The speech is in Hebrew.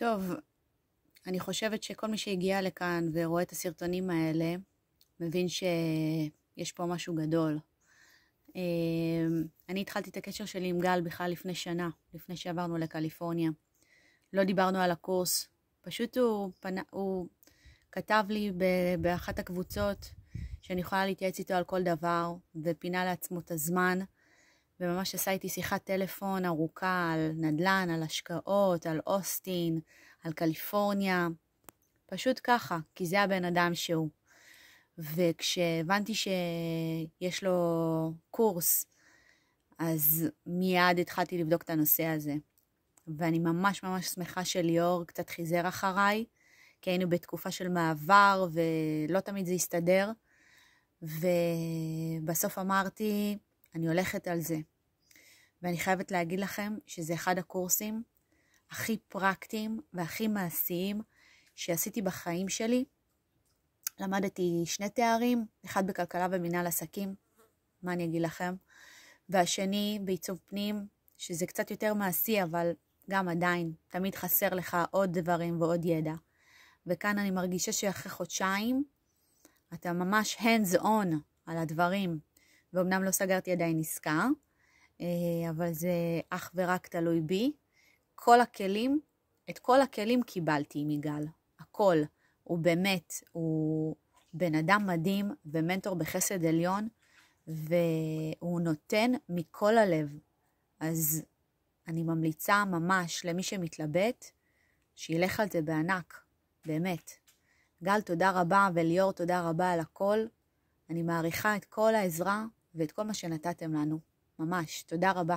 טוב, אני חושבת שכל מי שהגיע לכאן ורואה את הסרטונים האלה, מבין שיש פה משהו גדול. אמ, אני התחלתי את הקשר שלי עם גל בכלל לפני שנה, לפני שעברנו לקליפורניה. לא דיברנו על הקורס, פשוט הוא, פנה, הוא כתב לי באחת הקבוצות שאני יכולה להתייעץ איתו על כל דבר, ופינה לעצמו את הזמן. וממש עשה איתי שיחת טלפון ארוכה על נדל"ן, על השקעות, על אוסטין, על קליפורניה, פשוט ככה, כי זה הבן אדם שהוא. וכשהבנתי שיש לו קורס, אז מיד התחלתי לבדוק את הנושא הזה. ואני ממש ממש שמחה שליאור קצת חיזר אחריי, כי היינו בתקופה של מעבר ולא תמיד זה הסתדר. ובסוף אמרתי, אני הולכת על זה. ואני חייבת להגיד לכם שזה אחד הקורסים הכי פרקטיים והכי מעשיים שעשיתי בחיים שלי. למדתי שני תארים, אחד בכלכלה ומינהל עסקים, מה אני אגיד לכם, והשני בעיצוב פנים, שזה קצת יותר מעשי, אבל גם עדיין, תמיד חסר לך עוד דברים ועוד ידע. וכאן אני מרגישה שאחרי חודשיים, אתה ממש hands on על הדברים, ואומנם לא סגרתי עדיין עסקה, אה, אבל זה אך ורק תלוי בי. כל הכלים, את כל הכלים קיבלתי מגל, הכל. הוא באמת, הוא בן אדם מדהים ומנטור בחסד עליון, והוא נותן מכל הלב. אז אני ממליצה ממש למי שמתלבט, שילך על זה בענק, באמת. גל, תודה רבה, וליאור, תודה רבה על הכל. אני מעריכה את כל העזרה ואת כל מה שנתתם לנו. ממש, תודה רבה.